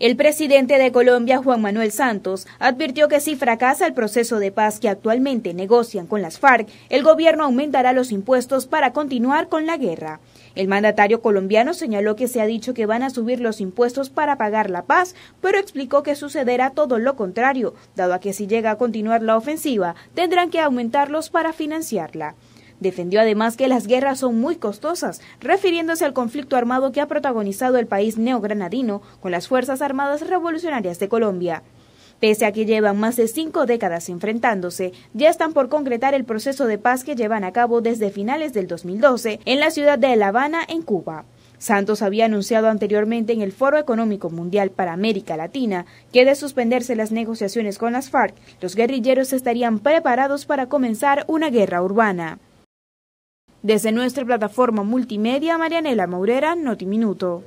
El presidente de Colombia, Juan Manuel Santos, advirtió que si fracasa el proceso de paz que actualmente negocian con las FARC, el gobierno aumentará los impuestos para continuar con la guerra. El mandatario colombiano señaló que se ha dicho que van a subir los impuestos para pagar la paz, pero explicó que sucederá todo lo contrario, dado a que si llega a continuar la ofensiva, tendrán que aumentarlos para financiarla. Defendió además que las guerras son muy costosas, refiriéndose al conflicto armado que ha protagonizado el país neogranadino con las Fuerzas Armadas Revolucionarias de Colombia. Pese a que llevan más de cinco décadas enfrentándose, ya están por concretar el proceso de paz que llevan a cabo desde finales del 2012 en la ciudad de La Habana, en Cuba. Santos había anunciado anteriormente en el Foro Económico Mundial para América Latina que de suspenderse las negociaciones con las FARC, los guerrilleros estarían preparados para comenzar una guerra urbana. Desde nuestra plataforma multimedia, Marianela Maurera, Notiminuto.